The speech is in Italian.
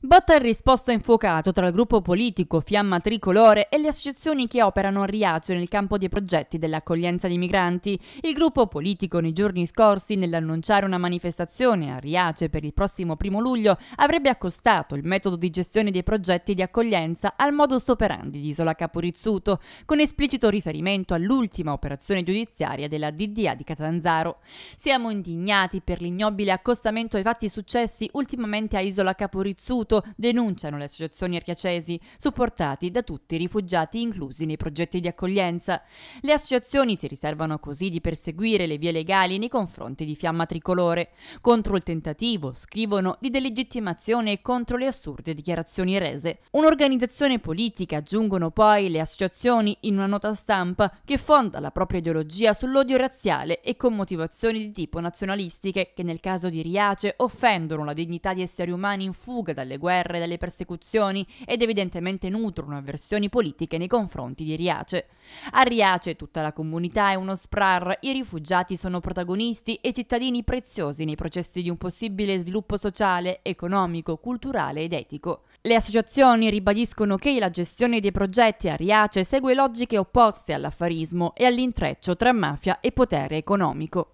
Botta e risposta infuocato tra il gruppo politico Fiamma Tricolore e le associazioni che operano a Riace nel campo dei progetti dell'accoglienza di migranti. Il gruppo politico nei giorni scorsi, nell'annunciare una manifestazione a Riace per il prossimo primo luglio, avrebbe accostato il metodo di gestione dei progetti di accoglienza al modus operandi di Isola Caporizzuto, con esplicito riferimento all'ultima operazione giudiziaria della DDA di Catanzaro. Siamo indignati per l'ignobile accostamento ai fatti successi ultimamente a Isola Caporizzuto aiuto denunciano le associazioni archiacesi, supportati da tutti i rifugiati inclusi nei progetti di accoglienza. Le associazioni si riservano così di perseguire le vie legali nei confronti di Fiamma Tricolore, contro il tentativo, scrivono, di delegittimazione e contro le assurde dichiarazioni rese. Un'organizzazione politica, aggiungono poi le associazioni in una nota stampa, che fonda la propria ideologia sull'odio razziale e con motivazioni di tipo nazionalistiche che nel caso di Riace offendono la dignità di esseri umani in fuga dalle guerre, dalle persecuzioni ed evidentemente nutrono avversioni politiche nei confronti di Riace. A Riace tutta la comunità è uno sprar, i rifugiati sono protagonisti e cittadini preziosi nei processi di un possibile sviluppo sociale, economico, culturale ed etico. Le associazioni ribadiscono che la gestione dei progetti a Riace segue logiche opposte all'affarismo e all'intreccio tra mafia e potere economico.